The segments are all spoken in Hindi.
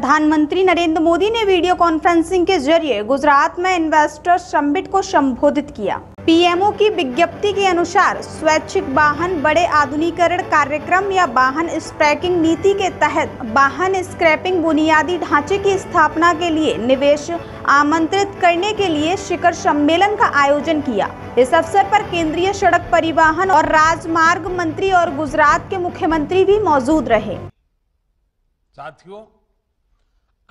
प्रधानमंत्री नरेंद्र मोदी ने वीडियो कॉन्फ्रेंसिंग के जरिए गुजरात में इन्वेस्टर्स समिट को संबोधित किया पीएमओ की विज्ञप्ति के अनुसार स्वैच्छिक वाहन बड़े आधुनिकरण कार्यक्रम या वाहन स्क्रैपिंग नीति के तहत वाहन स्क्रैपिंग बुनियादी ढांचे की स्थापना के लिए निवेश आमंत्रित करने के लिए शिखर सम्मेलन का आयोजन किया इस अवसर पर केंद्रीय सड़क परिवहन और राजमार्ग मंत्री और गुजरात के मुख्यमंत्री भी मौजूद रहे साथियों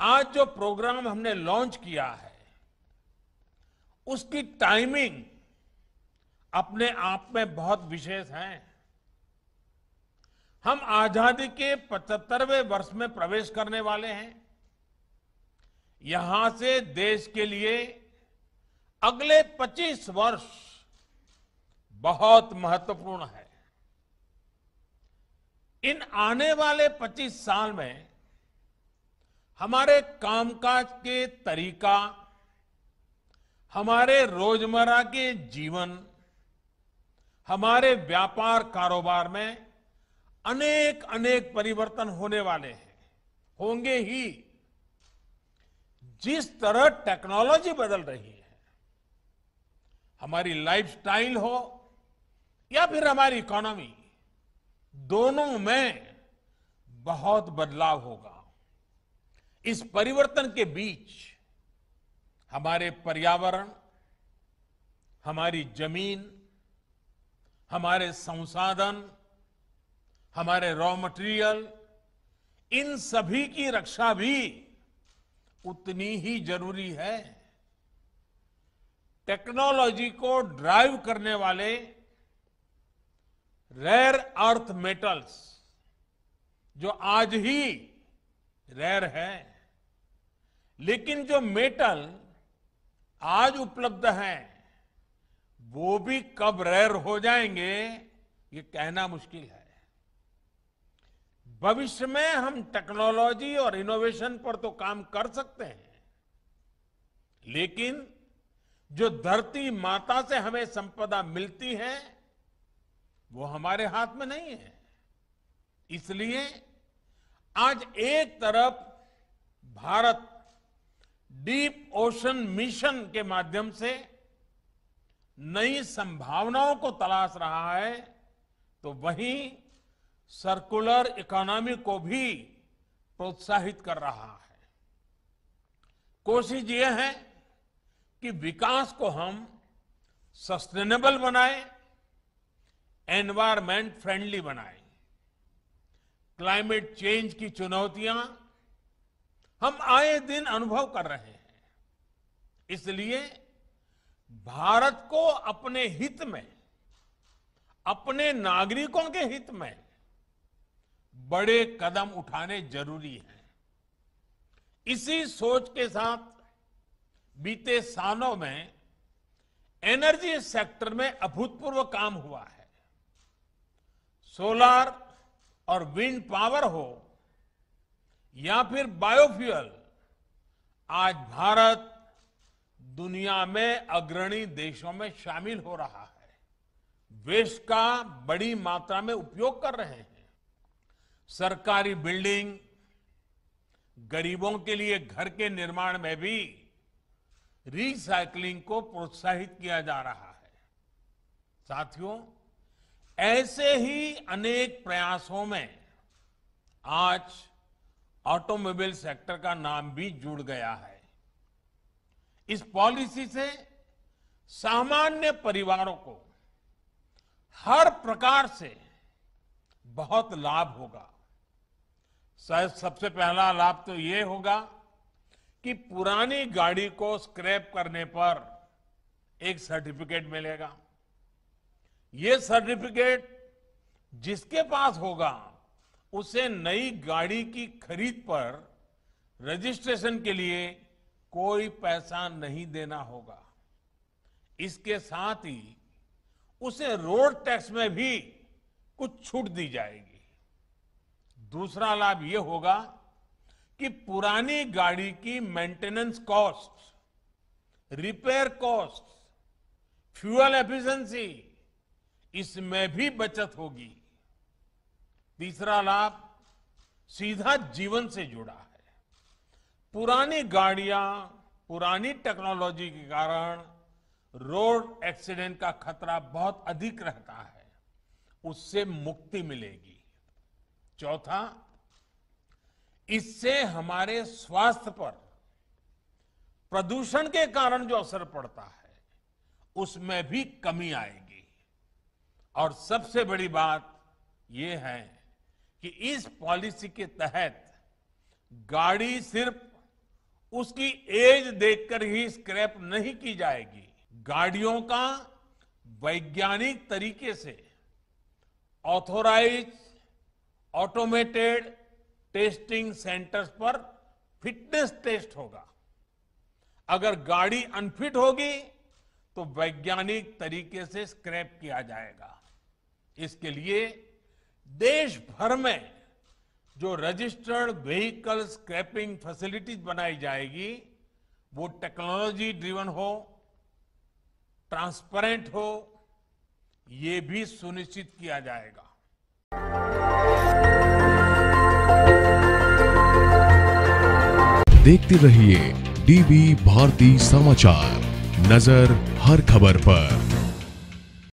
आज जो प्रोग्राम हमने लॉन्च किया है उसकी टाइमिंग अपने आप में बहुत विशेष है हम आजादी के 75वें वर्ष में प्रवेश करने वाले हैं यहां से देश के लिए अगले 25 वर्ष बहुत महत्वपूर्ण है इन आने वाले 25 साल में हमारे कामकाज के तरीका हमारे रोजमर्रा के जीवन हमारे व्यापार कारोबार में अनेक अनेक परिवर्तन होने वाले हैं होंगे ही जिस तरह टेक्नोलॉजी बदल रही है हमारी लाइफस्टाइल हो या फिर हमारी इकोनॉमी दोनों में बहुत बदलाव होगा इस परिवर्तन के बीच हमारे पर्यावरण हमारी जमीन हमारे संसाधन हमारे रॉ मटेरियल इन सभी की रक्षा भी उतनी ही जरूरी है टेक्नोलॉजी को ड्राइव करने वाले रेयर अर्थ मेटल्स जो आज ही रेयर है लेकिन जो मेटल आज उपलब्ध है वो भी कब रेयर हो जाएंगे ये कहना मुश्किल है भविष्य में हम टेक्नोलॉजी और इनोवेशन पर तो काम कर सकते हैं लेकिन जो धरती माता से हमें संपदा मिलती है वो हमारे हाथ में नहीं है इसलिए आज एक तरफ भारत डीप ओशन मिशन के माध्यम से नई संभावनाओं को तलाश रहा है तो वहीं सर्कुलर इकोनॉमी को भी प्रोत्साहित कर रहा है कोशिश यह है कि विकास को हम सस्टेनेबल बनाएं, एनवायरमेंट फ्रेंडली बनाएं, क्लाइमेट चेंज की चुनौतियां हम आए दिन अनुभव कर रहे हैं इसलिए भारत को अपने हित में अपने नागरिकों के हित में बड़े कदम उठाने जरूरी हैं इसी सोच के साथ बीते सालों में एनर्जी सेक्टर में अभूतपूर्व काम हुआ है सोलार और विंड पावर हो या फिर बायोफ्यूल आज भारत दुनिया में अग्रणी देशों में शामिल हो रहा है वेस्ट का बड़ी मात्रा में उपयोग कर रहे हैं सरकारी बिल्डिंग गरीबों के लिए घर के निर्माण में भी रिसाइकलिंग को प्रोत्साहित किया जा रहा है साथियों ऐसे ही अनेक प्रयासों में आज ऑटोमोबाइल सेक्टर का नाम भी जुड़ गया है इस पॉलिसी से सामान्य परिवारों को हर प्रकार से बहुत लाभ होगा सबसे पहला लाभ तो ये होगा कि पुरानी गाड़ी को स्क्रैप करने पर एक सर्टिफिकेट मिलेगा ये सर्टिफिकेट जिसके पास होगा उसे नई गाड़ी की खरीद पर रजिस्ट्रेशन के लिए कोई पैसा नहीं देना होगा इसके साथ ही उसे रोड टैक्स में भी कुछ छूट दी जाएगी दूसरा लाभ यह होगा कि पुरानी गाड़ी की maintenance cost repair cost fuel efficiency इसमें भी बचत होगी तीसरा लाभ सीधा जीवन से जुड़ा है पुरानी गाड़ियां पुरानी टेक्नोलॉजी के कारण रोड एक्सीडेंट का खतरा बहुत अधिक रहता है उससे मुक्ति मिलेगी चौथा इससे हमारे स्वास्थ्य पर प्रदूषण के कारण जो असर पड़ता है उसमें भी कमी आएगी और सबसे बड़ी बात यह है कि इस पॉलिसी के तहत गाड़ी सिर्फ उसकी एज देखकर ही स्क्रैप नहीं की जाएगी गाड़ियों का वैज्ञानिक तरीके से ऑथोराइज ऑटोमेटेड टेस्टिंग सेंटर्स पर फिटनेस टेस्ट होगा अगर गाड़ी अनफिट होगी तो वैज्ञानिक तरीके से स्क्रैप किया जाएगा इसके लिए देश भर में जो रजिस्टर्ड व्हीकल स्क्रैपिंग फैसिलिटीज बनाई जाएगी वो टेक्नोलॉजी ड्रिवन हो ट्रांसपेरेंट हो ये भी सुनिश्चित किया जाएगा देखते रहिए डीवी भारती समाचार नजर हर खबर पर